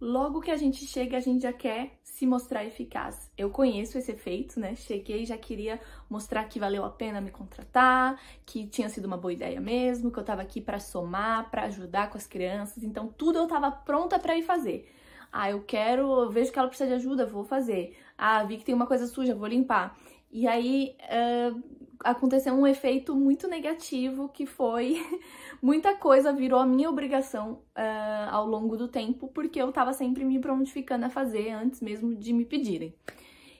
Logo que a gente chega, a gente já quer se mostrar eficaz. Eu conheço esse efeito, né? Cheguei e já queria mostrar que valeu a pena me contratar, que tinha sido uma boa ideia mesmo, que eu tava aqui para somar, para ajudar com as crianças, então tudo eu tava pronta para ir fazer. Ah, eu quero, eu vejo que ela precisa de ajuda, vou fazer. Ah, vi que tem uma coisa suja, vou limpar. E aí uh, aconteceu um efeito muito negativo que foi muita coisa virou a minha obrigação uh, ao longo do tempo, porque eu tava sempre me prontificando a fazer antes mesmo de me pedirem.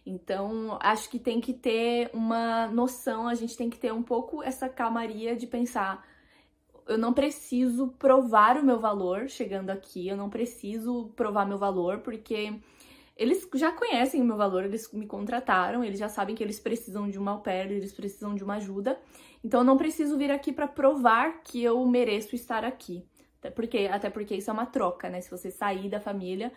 Então, acho que tem que ter uma noção, a gente tem que ter um pouco essa calmaria de pensar eu não preciso provar o meu valor chegando aqui, eu não preciso provar meu valor, porque eles já conhecem o meu valor, eles me contrataram, eles já sabem que eles precisam de uma au eles precisam de uma ajuda. Então eu não preciso vir aqui para provar que eu mereço estar aqui. porque, até porque isso é uma troca, né? Se você sair da família,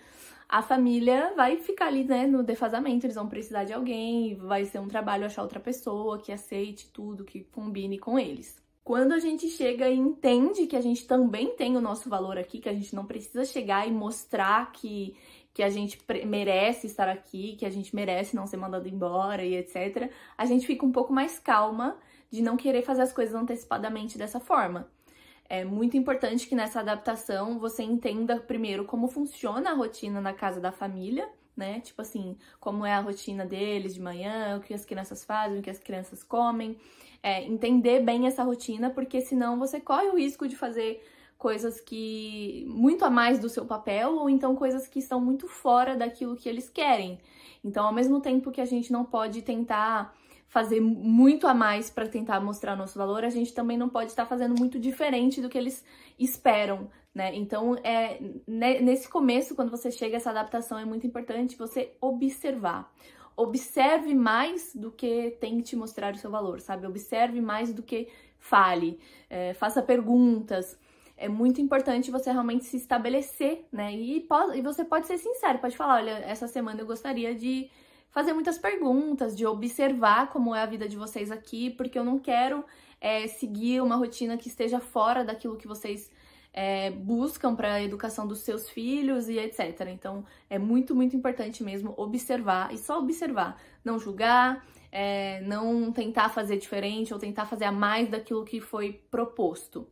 a família vai ficar ali, né, no defasamento, eles vão precisar de alguém, vai ser um trabalho achar outra pessoa que aceite tudo, que combine com eles. Quando a gente chega e entende que a gente também tem o nosso valor aqui, que a gente não precisa chegar e mostrar que, que a gente merece estar aqui, que a gente merece não ser mandado embora e etc., a gente fica um pouco mais calma de não querer fazer as coisas antecipadamente dessa forma. É muito importante que nessa adaptação você entenda primeiro como funciona a rotina na casa da família né? Tipo assim, como é a rotina deles de manhã, o que as crianças fazem, o que as crianças comem. É, entender bem essa rotina, porque senão você corre o risco de fazer coisas que muito a mais do seu papel ou então coisas que estão muito fora daquilo que eles querem. Então, ao mesmo tempo que a gente não pode tentar fazer muito a mais para tentar mostrar nosso valor, a gente também não pode estar tá fazendo muito diferente do que eles esperam, né? Então, é né, nesse começo, quando você chega essa adaptação é muito importante você observar. Observe mais do que tente mostrar o seu valor, sabe? Observe mais do que fale, é, faça perguntas, é muito importante você realmente se estabelecer, né? E, pode, e você pode ser sincero, pode falar, olha, essa semana eu gostaria de fazer muitas perguntas, de observar como é a vida de vocês aqui, porque eu não quero é, seguir uma rotina que esteja fora daquilo que vocês é, buscam para a educação dos seus filhos e etc. Então é muito, muito importante mesmo observar e só observar, não julgar, é, não tentar fazer diferente ou tentar fazer a mais daquilo que foi proposto.